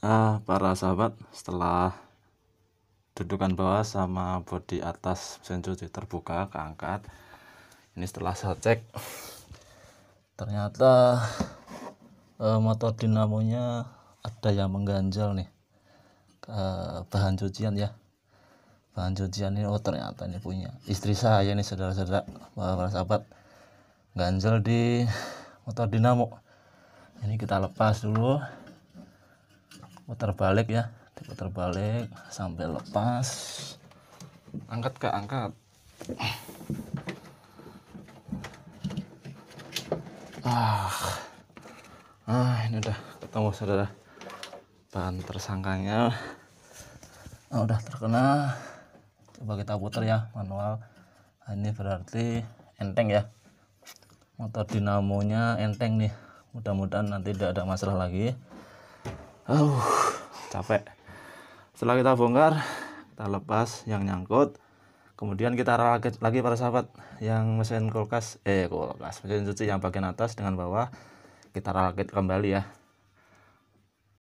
ah para sahabat setelah dudukan bawah sama bodi atas mesin cuci terbuka keangkat ini setelah saya cek ternyata eh, motor dinamonya ada yang mengganjal nih eh, bahan cucian ya bahan cucian ini oh ternyata ini punya istri saya nih saudara-saudara para sahabat ganjal di motor dinamo ini kita lepas dulu putar balik ya putar balik sampai lepas angkat ke angkat ah ah ini udah ketemu saudara bahan tersangkanya nah, udah terkena coba kita putar ya manual nah, ini berarti enteng ya motor dinamonya enteng nih mudah-mudahan nanti tidak ada masalah lagi Oh, capek setelah kita bongkar kita lepas yang nyangkut kemudian kita rakit lagi para sahabat yang mesin kulkas eh kulkas mesin cuci yang bagian atas dengan bawah kita rakit kembali ya